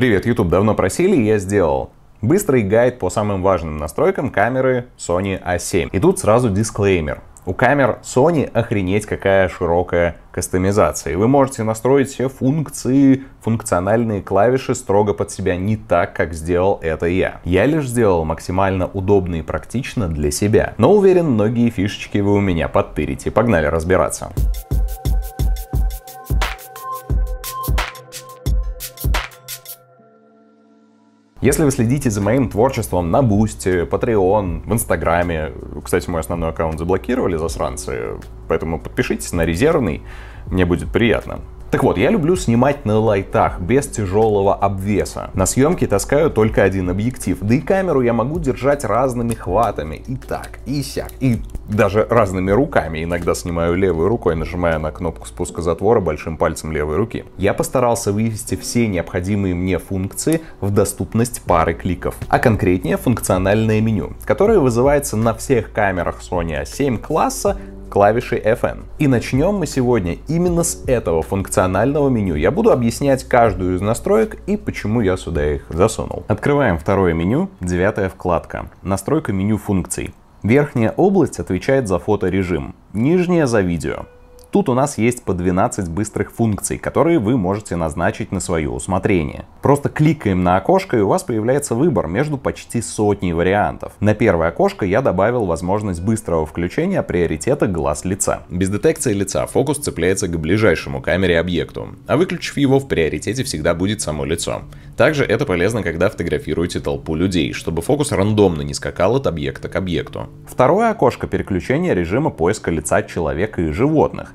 Привет, YouTube, давно просили, я сделал. Быстрый гайд по самым важным настройкам камеры Sony A7. И тут сразу дисклеймер. У камер Sony охренеть какая широкая кастомизация. Вы можете настроить все функции, функциональные клавиши строго под себя не так, как сделал это я. Я лишь сделал максимально удобно и практично для себя. Но уверен, многие фишечки вы у меня подтырите. Погнали разбираться. Если вы следите за моим творчеством на Бусти, Patreon, в Инстаграме, кстати, мой основной аккаунт заблокировали засранцы, поэтому подпишитесь на резервный, мне будет приятно. Так вот, я люблю снимать на лайтах, без тяжелого обвеса. На съемке таскаю только один объектив, да и камеру я могу держать разными хватами, и так, и сяк, и даже разными руками. Иногда снимаю левой рукой, нажимая на кнопку спуска затвора большим пальцем левой руки. Я постарался вывести все необходимые мне функции в доступность пары кликов, а конкретнее функциональное меню, которое вызывается на всех камерах Sony A7 класса клавишей FN. И начнем мы сегодня именно с этого функционального меню. Я буду объяснять каждую из настроек и почему я сюда их засунул. Открываем второе меню, девятая вкладка. Настройка меню функций. Верхняя область отвечает за фоторежим, нижняя за видео. Тут у нас есть по 12 быстрых функций, которые вы можете назначить на свое усмотрение. Просто кликаем на окошко и у вас появляется выбор между почти сотней вариантов. На первое окошко я добавил возможность быстрого включения приоритета глаз лица. Без детекции лица фокус цепляется к ближайшему камере объекту, а выключив его в приоритете всегда будет само лицо. Также это полезно, когда фотографируете толпу людей, чтобы фокус рандомно не скакал от объекта к объекту. Второе окошко переключения режима поиска лица человека и животных.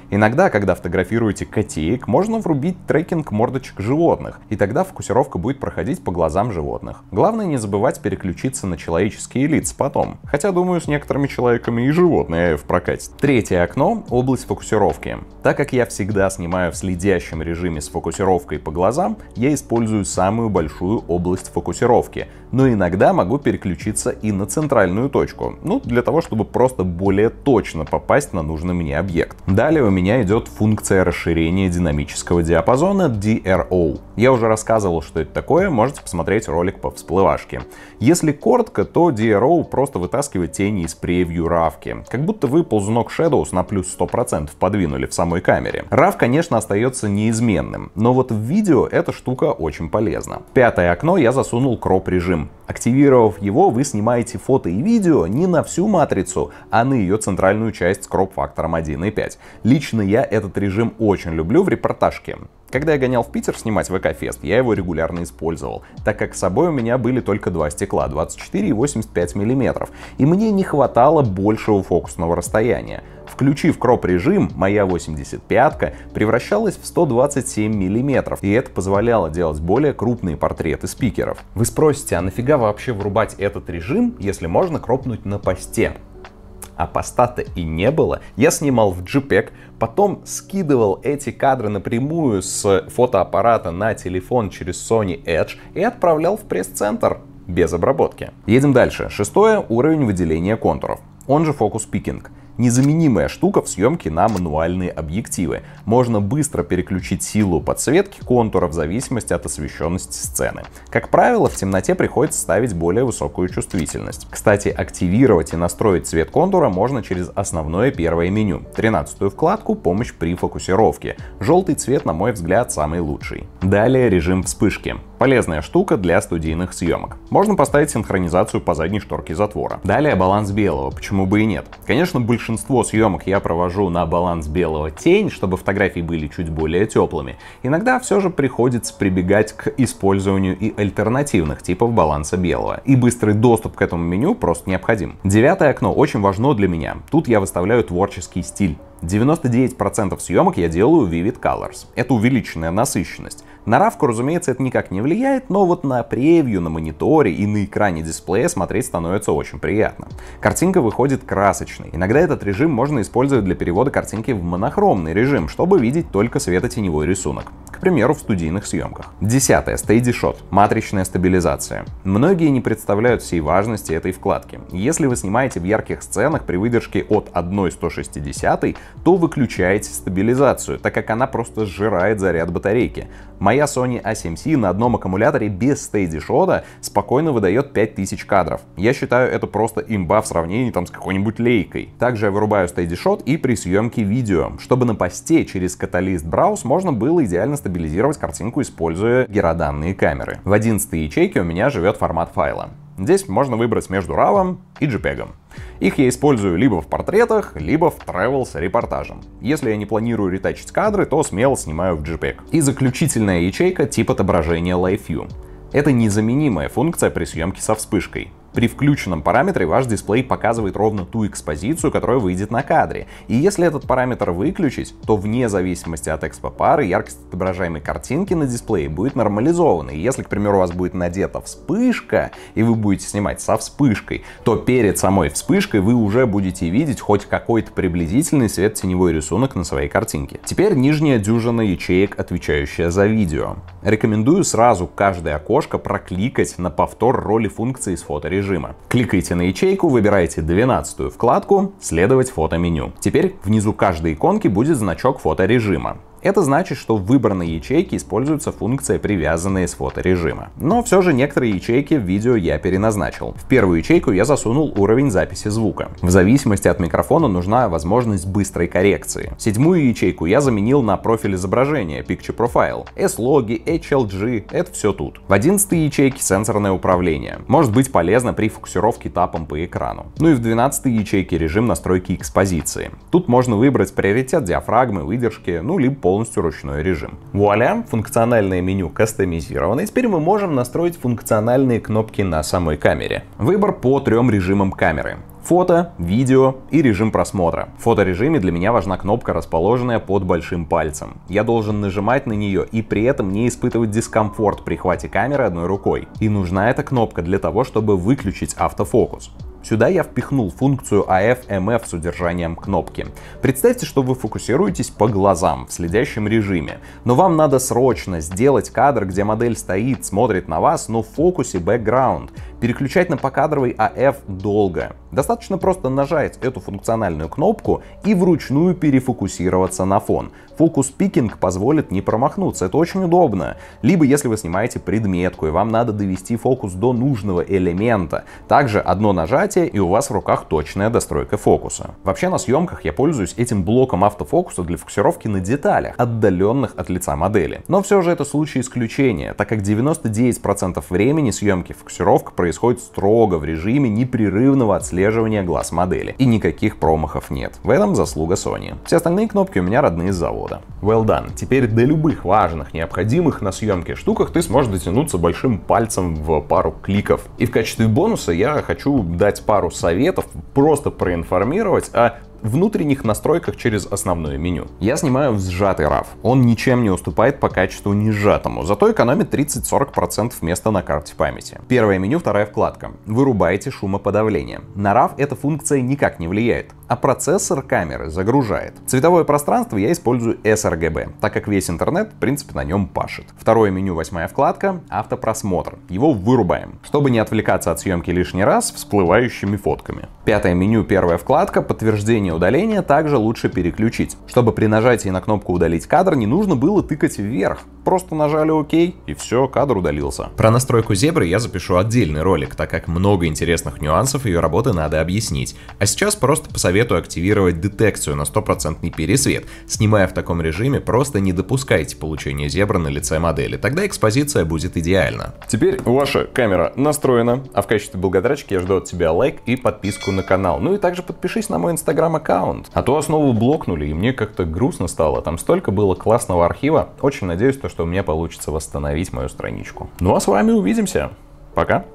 Иногда, когда фотографируете котеек, можно врубить трекинг мордочек животных, и тогда фокусировка будет проходить по глазам животных. Главное не забывать переключиться на человеческие лица потом, хотя, думаю, с некоторыми человеками и животные в прокате. Третье окно — область фокусировки. Так как я всегда снимаю в следящем режиме с фокусировкой по глазам, я использую самую большую область фокусировки, но иногда могу переключиться и на центральную точку, ну, для того, чтобы просто более точно попасть на нужный мне объект. Далее у меня меня идет функция расширения динамического диапазона DRO. Я уже рассказывал, что это такое, можете посмотреть ролик по всплывашке. Если коротко, то DRO просто вытаскивает тени из превью равки, как будто вы ползунок Shadows на плюс 100% подвинули в самой камере. RAW, конечно, остается неизменным, но вот в видео эта штука очень полезна. В пятое окно я засунул кроп-режим. Активировав его, вы снимаете фото и видео не на всю матрицу, а на ее центральную часть с кроп-фактором 1.5. Лично Лично я этот режим очень люблю в репортажке. Когда я гонял в Питер снимать ВК-фест, я его регулярно использовал, так как с собой у меня были только два стекла 24 и 85 мм, и мне не хватало большего фокусного расстояния. Включив кроп-режим, моя 85-ка превращалась в 127 мм, и это позволяло делать более крупные портреты спикеров. Вы спросите, а нафига вообще врубать этот режим, если можно кропнуть на посте? апостата и не было. Я снимал в JPEG, потом скидывал эти кадры напрямую с фотоаппарата на телефон через Sony Edge и отправлял в пресс-центр без обработки. Едем дальше. Шестое — уровень выделения контуров, он же фокус пикинг. Незаменимая штука в съемке на мануальные объективы. Можно быстро переключить силу подсветки контура в зависимости от освещенности сцены. Как правило, в темноте приходится ставить более высокую чувствительность. Кстати, активировать и настроить цвет контура можно через основное первое меню. 13 вкладку «Помощь при фокусировке». Желтый цвет, на мой взгляд, самый лучший. Далее режим вспышки. Полезная штука для студийных съемок. Можно поставить синхронизацию по задней шторке затвора. Далее баланс белого, почему бы и нет. Конечно, большинство большинство съемок я провожу на баланс белого тень, чтобы фотографии были чуть более теплыми, иногда все же приходится прибегать к использованию и альтернативных типов баланса белого. И быстрый доступ к этому меню просто необходим. Девятое окно очень важно для меня. Тут я выставляю творческий стиль. 99% съемок я делаю Vivid Colors. Это увеличенная насыщенность. На равку, разумеется, это никак не влияет, но вот на превью, на мониторе и на экране дисплея смотреть становится очень приятно. Картинка выходит красочной. Иногда этот режим можно использовать для перевода картинки в монохромный режим, чтобы видеть только светотеневой рисунок. К примеру, в студийных съемках. Десятое. Steady Shot. Матричная стабилизация. Многие не представляют всей важности этой вкладки. Если вы снимаете в ярких сценах при выдержке от 160 то выключаете стабилизацию, так как она просто сжирает заряд батарейки. Моя Sony A7C на одном аккумуляторе без стейдишота спокойно выдает 5000 кадров. Я считаю, это просто имба в сравнении там с какой-нибудь лейкой. Также я вырубаю стейдишот и при съемке видео, чтобы на посте через каталист Browse можно было идеально стабилизировать картинку, используя гироданные камеры. В 11 ячейке у меня живет формат файла. Здесь можно выбрать между RAW и JPEG. Их я использую либо в портретах, либо в travel с репортажем. Если я не планирую ретачить кадры, то смело снимаю в JPEG. И заключительная ячейка тип отображения Live View. Это незаменимая функция при съемке со вспышкой. При включенном параметре ваш дисплей показывает ровно ту экспозицию, которая выйдет на кадре. И если этот параметр выключить, то вне зависимости от экспопары яркость отображаемой картинки на дисплее будет нормализована. И если, к примеру, у вас будет надета вспышка, и вы будете снимать со вспышкой, то перед самой вспышкой вы уже будете видеть хоть какой-то приблизительный свет-теневой рисунок на своей картинке. Теперь нижняя дюжина ячеек, отвечающая за видео. Рекомендую сразу каждое окошко прокликать на повтор роли функции с фоторежима режима. Кликайте на ячейку, выбираете 12 вкладку «Следовать фото меню. Теперь внизу каждой иконки будет значок фоторежима. Это значит, что в выбранной ячейке используется функция, привязанная с фоторежима. Но все же некоторые ячейки в видео я переназначил. В первую ячейку я засунул уровень записи звука. В зависимости от микрофона нужна возможность быстрой коррекции. Седьмую ячейку я заменил на профиль изображения, Picture Profile. S-логи, HLG, это все тут. В одиннадцатой ячейке сенсорное управление. Может быть полезно при фокусировке тапом по экрану. Ну и в двенадцатой ячейке режим настройки экспозиции. Тут можно выбрать приоритет диафрагмы, выдержки, ну либо полностью ручной режим. Вуаля, функциональное меню кастомизировано, и теперь мы можем настроить функциональные кнопки на самой камере. Выбор по трем режимам камеры. Фото, видео и режим просмотра. В фоторежиме для меня важна кнопка, расположенная под большим пальцем. Я должен нажимать на нее и при этом не испытывать дискомфорт при хвате камеры одной рукой. И нужна эта кнопка для того, чтобы выключить автофокус. Сюда я впихнул функцию AF-MF с удержанием кнопки. Представьте, что вы фокусируетесь по глазам в следящем режиме, но вам надо срочно сделать кадр, где модель стоит, смотрит на вас, но в фокусе бэкграунд. Переключать на покадровый AF долго. Достаточно просто нажать эту функциональную кнопку и вручную перефокусироваться на фон. Фокус-пикинг позволит не промахнуться, это очень удобно. Либо если вы снимаете предметку и вам надо довести фокус до нужного элемента. Также одно нажать нажатие, и у вас в руках точная достройка фокуса. Вообще на съемках я пользуюсь этим блоком автофокуса для фокусировки на деталях, отдаленных от лица модели. Но все же это случай исключения, так как 99% времени съемки фокусировка происходит строго в режиме непрерывного отслеживания глаз модели. И никаких промахов нет. В этом заслуга Sony. Все остальные кнопки у меня родные с завода. Well done. Теперь до любых важных, необходимых на съемке штуках ты сможешь дотянуться большим пальцем в пару кликов. И в качестве бонуса я хочу дать дать пару советов, просто проинформировать о внутренних настройках через основное меню. Я снимаю сжатый RAV. Он ничем не уступает по качеству не сжатому, зато экономит 30-40% места на карте памяти. Первое меню, вторая вкладка. Вырубаете шумоподавление. На RAV эта функция никак не влияет а процессор камеры загружает. Цветовое пространство я использую sRGB, так как весь интернет, в принципе, на нем пашет. Второе меню, восьмая вкладка, автопросмотр. Его вырубаем, чтобы не отвлекаться от съемки лишний раз всплывающими фотками. Пятое меню, первая вкладка, подтверждение удаления также лучше переключить, чтобы при нажатии на кнопку удалить кадр не нужно было тыкать вверх, Просто нажали ОК, и все, кадр удалился. Про настройку зебры я запишу отдельный ролик, так как много интересных нюансов ее работы надо объяснить. А сейчас просто посоветую активировать детекцию на стопроцентный пересвет. Снимая в таком режиме, просто не допускайте получения зебры на лице модели, тогда экспозиция будет идеальна. Теперь ваша камера настроена, а в качестве благодарочки я жду от тебя лайк и подписку на канал. Ну и также подпишись на мой инстаграм аккаунт. А то основу блокнули, и мне как-то грустно стало, там столько было классного архива. Очень надеюсь, что что у меня получится восстановить мою страничку. Ну а с вами увидимся. Пока.